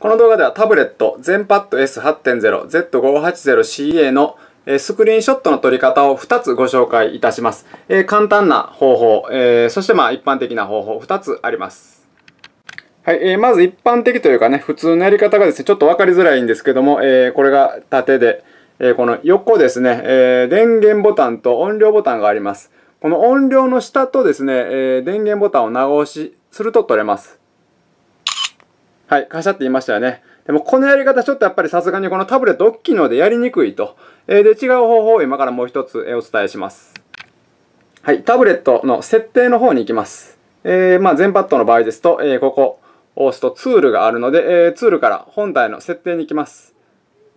この動画ではタブレット z e n p a S8.0 Z580CA のスクリーンショットの撮り方を2つご紹介いたします。えー、簡単な方法、えー、そしてまあ一般的な方法2つあります。はい、えー、まず一般的というかね、普通のやり方がですね、ちょっとわかりづらいんですけども、えー、これが縦で、えこの横ですね、え電源ボタンと音量ボタンがあります。この音量の下とですね、え電源ボタンを長押しすると取れます。はい、カシャって言いましたよね。でもこのやり方ちょっとやっぱりさすがにこのタブレット大きいのでやりにくいと。えで、違う方法を今からもう一つお伝えします。はい、タブレットの設定の方に行きます。えー、まあ、全パッドの場合ですと、えー、ここを押すとツールがあるので、えー、ツールから本体の設定に行きます。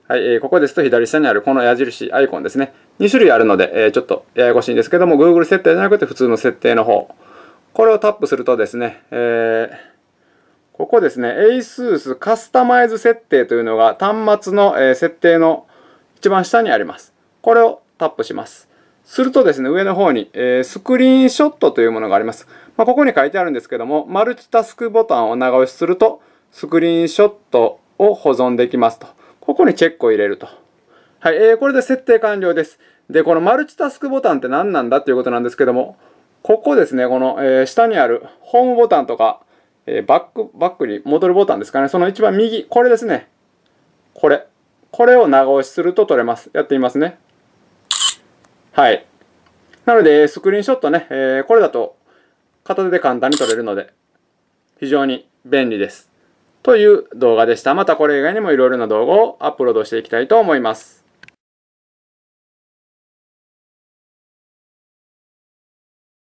はい、えー、ここですと左下にあるこの矢印アイコンですね。2種類あるので、えー、ちょっとややこしいんですけども、Google 設定じゃなくて普通の設定の方。これをタップするとですね、えー、ここですね、ASUS カスタマイズ設定というのが端末の設定の一番下にあります。これをタップします。するとですね、上の方に、えスクリーンショットというものがあります。まあ、ここに書いてあるんですけども、マルチタスクボタンを長押しすると、スクリーンショットを保存できますと。ここにチェックを入れると。はい、えー、これで設定完了です。で、このマルチタスクボタンって何なんだということなんですけども、ここですね、この、えー、下にあるホームボタンとか、えー、バック、バックに戻るボタンですかね。その一番右、これですね。これ。これを長押しすると取れます。やってみますね。はい。なので、スクリーンショットね、えー、これだと片手で簡単に撮れるので、非常に便利です。という動画でした。またこれ以外にもいろいろな動画をアップロードしていきたいと思います。